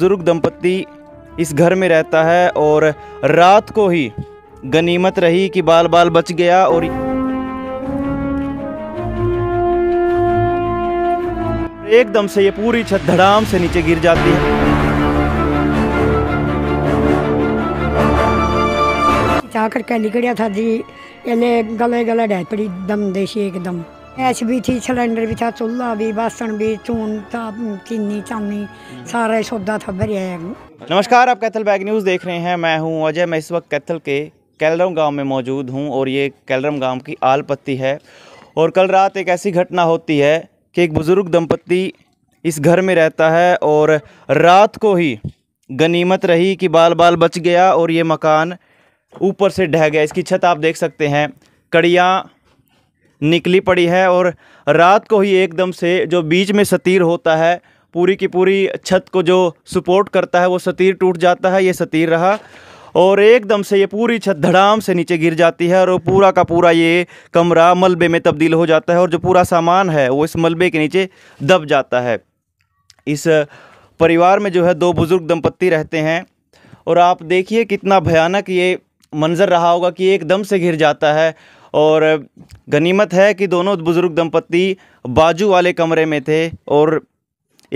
बुज़ुर्ग दंपत्ति इस घर में रहता है और रात को ही गनीमत रही कि बाल बाल बच गया और एकदम से ये पूरी छत धड़ाम से नीचे गिर जाती है जाकर के निकलिया था जी इन्हें गले गले डह पड़ी दम देशी एकदम ऐश भी थी सिलेंडर भी था चूल्हा भी बासन भी चून था चीनी चानी सारा सौदा था भर है नमस्कार आप कैथल बैग न्यूज़ देख रहे हैं मैं हूं अजय मैं इस वक्त कैथल के कैलरम गांव में मौजूद हूं और ये कैलरम गांव की आल पत्ती है और कल रात एक ऐसी घटना होती है कि एक बुज़ुर्ग दंपत्ति इस घर में रहता है और रात को ही गनीमत रही कि बाल बाल बच गया और ये मकान ऊपर से ढह गया इसकी छत आप देख सकते हैं कड़ियाँ निकली पड़ी है और रात को ही एकदम से जो बीच में सतीर होता है पूरी की पूरी छत को जो सपोर्ट करता है वो सतीर टूट जाता है ये सतीर रहा और एकदम से ये पूरी छत धड़ाम से नीचे गिर जाती है और पूरा का पूरा ये कमरा मलबे में तब्दील हो जाता है और जो पूरा सामान है वो इस मलबे के नीचे दब जाता है इस परिवार में जो है दो बुज़ुर्ग दंपत्ति रहते हैं और आप देखिए कितना भयानक ये मंज़र रहा होगा कि एकदम से घिर जाता है और गनीमत है कि दोनों बुज़ुर्ग दंपत्ति बाजू वाले कमरे में थे और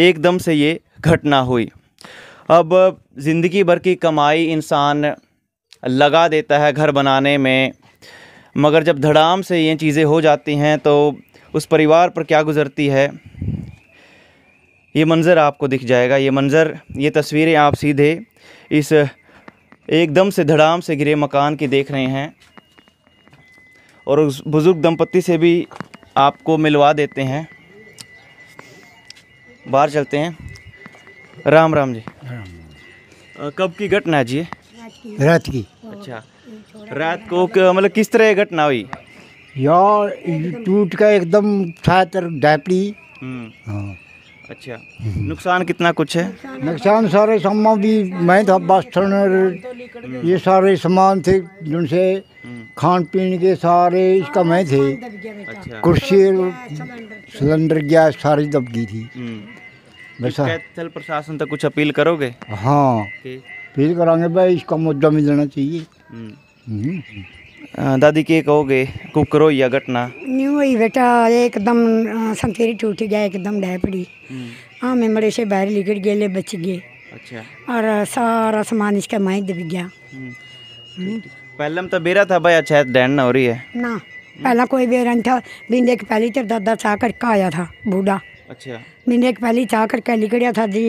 एकदम से ये घटना हुई अब ज़िंदगी भर की कमाई इंसान लगा देता है घर बनाने में मगर जब धड़ाम से ये चीज़ें हो जाती हैं तो उस परिवार पर क्या गुज़रती है ये मंज़र आपको दिख जाएगा ये मंज़र ये तस्वीरें आप सीधे इस एकदम से धड़ाम से घिरे मकान की देख रहे हैं और उस बुज़ुर्ग दंपति से भी आपको मिलवा देते हैं बाहर चलते हैं राम राम जी आ, कब की घटना है जी रात की अच्छा रात को मतलब किस तरह की घटना हुई यार टूट का एकदम था तर हम्म। हाँ। अच्छा नुकसान कितना कुछ है नुकसान सारे सामान भी मैं था बस ये सारे सामान थे जिनसे खान पीन के सारे इसका मैं थे अच्छा। कुर्सी सिलेंडर गैस सारी दब गई थी हम्म। कैथल प्रशासन तक कुछ अपील करोगे हाँ अपील करांगे भाई इसका मुद्दा मिलना चाहिए हम्म। हम्म। दादी के कहोगे कुकरो या घटना नहीं हुई बेटा एकदम संतेरी टूट गया एकदम डह पड़ी हाँ मैं मरे से बाहर लिगड़ गए ले बच गए अच्छा और सारा सामान इसका माई दब गया पहले तो बेरा था भाई अच्छा डैन ना हो रही है ना पहला कोई बेरा नहीं था बिंदे के पहली तो दादा चाह करके आया था बूढ़ा अच्छा बिंदे के पहली चाह करके निकलिया था जी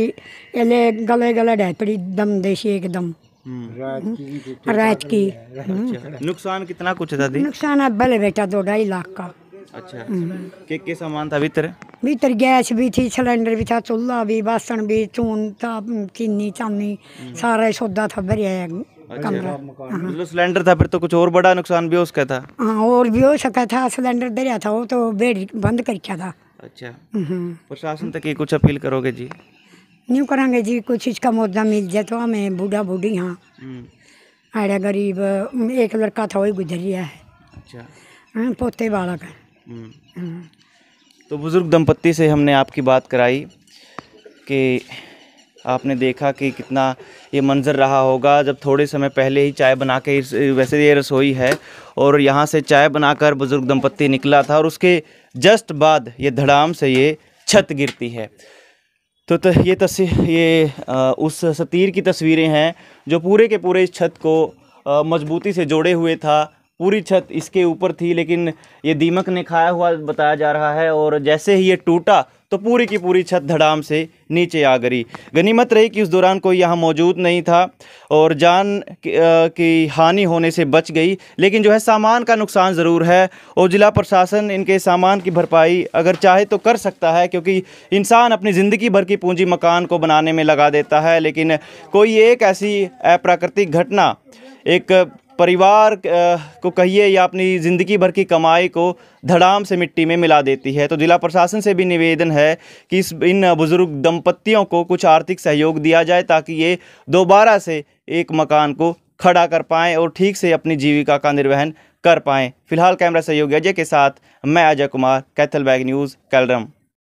ये गले गले डे पड़ी दम देसी एकदम रात की नुकसान कितना कुछ था दी नुकसान अब भले बेटा दो ढाई लाख का अच्छा के के सामान था भीतर भीतर गैस भी थी सिलेंडर भी था चूल्हा भी बासन भी चून था चीनी चानी सारा सौदा था भरिया अच्छा। कमरा हाँ। मतलब सिलेंडर था फिर तो कुछ और बड़ा नुकसान भी हो सका था हाँ और भी हो सका था सिलेंडर दे रहा था वो तो बेड बंद कर क्या था अच्छा हम्म। प्रशासन तक कुछ अपील करोगे जी न्यू करेंगे जी कुछ इसका मुद्दा मिल जाए तो हमें बूढ़ा बूढ़ी हाँ अरे हम्म। गरीब एक लड़का था वही गुजर गया है अच्छा हाँ, पोते बालक है हम्म। तो बुज़ुर्ग दंपत्ति से हमने आपकी बात कराई कि आपने देखा कि कितना ये मंज़र रहा होगा जब थोड़े समय पहले ही चाय बना के वैसे ये रसोई है और यहाँ से चाय बनाकर बुज़ुर्ग दंपत्ति निकला था और उसके जस्ट बाद ये धड़ाम से ये छत गिरती है तो, तो ये तस्वीर ये आ, उस सतीर की तस्वीरें हैं जो पूरे के पूरे इस छत को मजबूती से जोड़े हुए था पूरी छत इसके ऊपर थी लेकिन ये दीमक ने खाया हुआ बताया जा रहा है और जैसे ही ये टूटा तो पूरी की पूरी छत धड़ाम से नीचे आ गई गनीमत रही कि उस दौरान कोई यहाँ मौजूद नहीं था और जान की हानि होने से बच गई लेकिन जो है सामान का नुकसान ज़रूर है और ज़िला प्रशासन इनके सामान की भरपाई अगर चाहे तो कर सकता है क्योंकि इंसान अपनी ज़िंदगी भर की पूंजी मकान को बनाने में लगा देता है लेकिन कोई एक ऐसी अप्राकृतिक घटना एक परिवार को कहिए या अपनी ज़िंदगी भर की कमाई को धड़ाम से मिट्टी में मिला देती है तो ज़िला प्रशासन से भी निवेदन है कि इस इन बुज़ुर्ग दंपत्तियों को कुछ आर्थिक सहयोग दिया जाए ताकि ये दोबारा से एक मकान को खड़ा कर पाएँ और ठीक से अपनी जीविका का निर्वहन कर पाएँ फिलहाल कैमरा सहयोगी अजय के साथ मैं अजय कुमार कैथल बैग न्यूज़ कैलरम